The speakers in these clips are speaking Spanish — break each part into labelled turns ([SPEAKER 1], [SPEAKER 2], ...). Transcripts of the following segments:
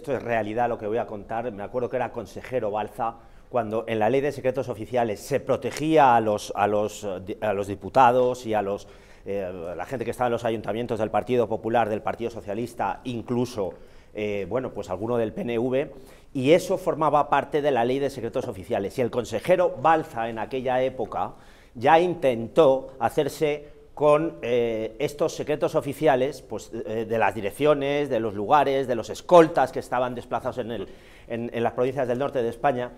[SPEAKER 1] Esto es realidad lo que voy a contar. Me acuerdo que era consejero Balza cuando en la ley de secretos oficiales se protegía a los, a los, a los diputados y a los, eh, la gente que estaba en los ayuntamientos del Partido Popular, del Partido Socialista, incluso eh, bueno, pues alguno del PNV, y eso formaba parte de la ley de secretos oficiales. Y el consejero Balza en aquella época ya intentó hacerse con eh, estos secretos oficiales pues, eh, de las direcciones, de los lugares, de los escoltas que estaban desplazados en, las provincias del norte de España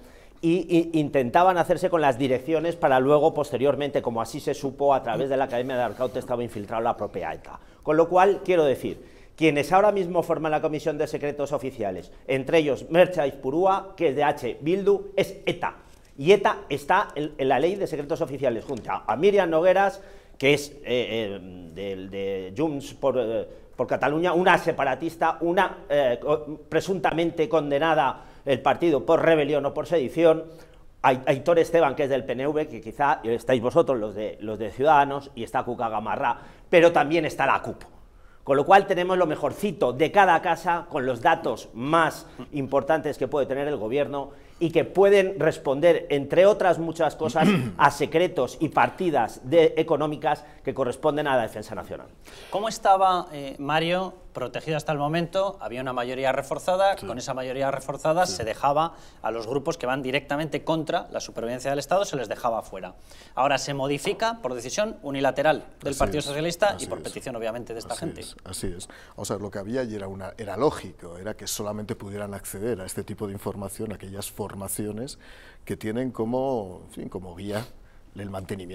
[SPEAKER 1] e intentaban hacerse con las direcciones para luego, posteriormente, como así se supo a través de la Academia de Arcaute, estaba infiltrado la propia ETA. Con lo cual, quiero decir, quienes ahora mismo forman la Comisión de Secretos Oficiales, entre ellos Mercha Purúa, que es de H. Bildu, es ETA. Y ETA está en, en la ley de secretos oficiales, junto a Miriam Nogueras, que es eh, eh, de, de, Junts por, eh, por, Cataluña, una separatista, una presuntamente condenada el partido por rebelión o por sedición, Aitor Esteban, que es del PNV, que quizá estáis vosotros los de, los de Ciudadanos, y está Cuca Gamarra, pero también está la CUP. Con lo cual tenemos lo mejorcito de cada casa, con los datos más importantes que puede tener el gobierno, y que pueden responder, entre otras muchas cosas, a secretos y partidas económicas que corresponden a la defensa nacional.
[SPEAKER 2] ¿Cómo estaba eh, Mario protegido hasta el momento? Había una mayoría reforzada, con esa mayoría reforzada se dejaba a los grupos que van directamente contra la supervivencia del Estado, se les dejaba fuera. Ahora se modifica por decisión unilateral del Partido Socialista y por petición, obviamente, de esta gente.
[SPEAKER 1] así es. O sea, lo que había allí era, una, era lógico, era que solamente pudieran acceder a este tipo de información aquellas formas formaciones que tienen como,
[SPEAKER 2] como guía el mantenimiento